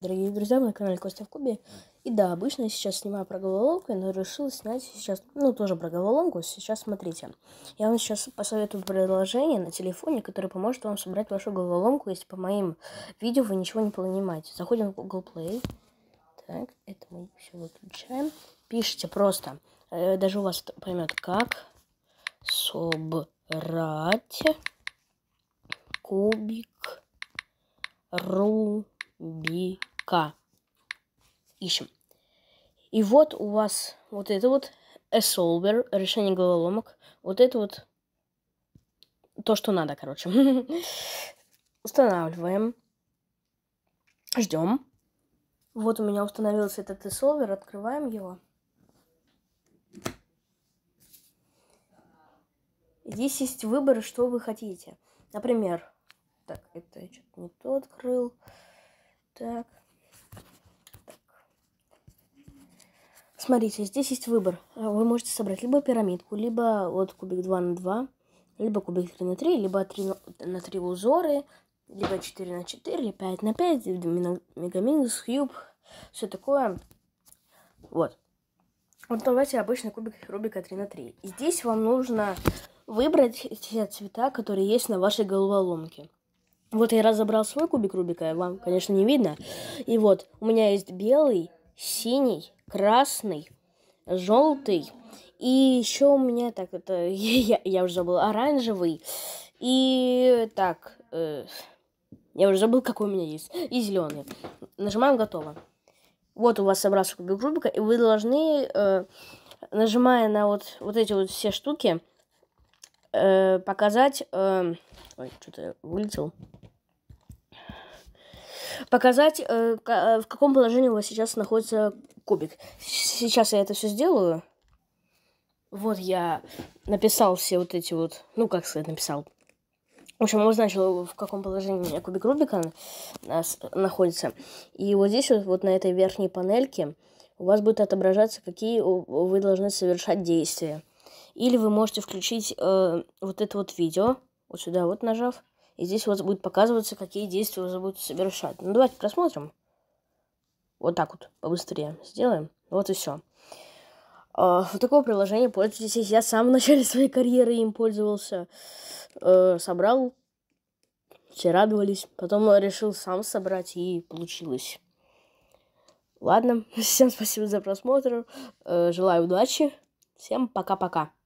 Дорогие друзья, мы на канале Костя в Кубе. И да, обычно я сейчас снимаю про головоломку, но решил снять сейчас, ну, тоже про головоломку. Сейчас смотрите. Я вам сейчас посоветую приложение на телефоне, которое поможет вам собрать вашу головоломку, если по моим видео вы ничего не понимаете. Заходим в Google Play. Так, это мы все выключаем. Пишите просто. Э, даже у вас поймет, как собрать кубик рубик к. Ищем. И вот у вас вот это вот a solver, решение головоломок. Вот это вот то, что надо, короче. Устанавливаем. Ждем. Вот у меня установился этот a solver. Открываем его. Здесь есть выбор, что вы хотите. Например, так, это что-то не то открыл. Так. Смотрите, здесь есть выбор. Вы можете собрать либо пирамидку, либо вот кубик 2 на 2, либо кубик 3 на 3, либо 3 на 3 узоры, либо 4 на 4, или 5 на 5, мегаминус, куб, все такое. Вот. Вот давайте обычный кубик Рубика 3 на 3. И здесь вам нужно выбрать те цвета, которые есть на вашей головоломке. Вот я разобрал свой кубик Рубика, вам, конечно, не видно. И вот, у меня есть белый, синий, красный, желтый. И еще у меня так это я, я уже забыл оранжевый и так э, я уже забыл какой у меня есть и зеленый. Нажимаем готово. Вот у вас собрался кубик Рубика и вы должны э, нажимая на вот вот эти вот все штуки э, показать. Э, ой, что-то вылетел показать, э, э, в каком положении у вас сейчас находится кубик. Сейчас я это все сделаю. Вот я написал все вот эти вот, ну как сказать, написал. В общем, он обозначил, в каком положении кубик Рубика находится. И вот здесь вот, вот на этой верхней панельке у вас будет отображаться, какие вы должны совершать действия. Или вы можете включить э, вот это вот видео, вот сюда вот нажав, и здесь у вас будет показываться, какие действия вы будете совершать. Ну, давайте просмотрим. Вот так вот, побыстрее сделаем. Вот и все. А, вот такого приложения пользуйтесь. Я сам в начале своей карьеры им пользовался. Э, собрал. Все радовались. Потом решил сам собрать и получилось. Ладно, всем спасибо за просмотр. Э, желаю удачи. Всем пока-пока.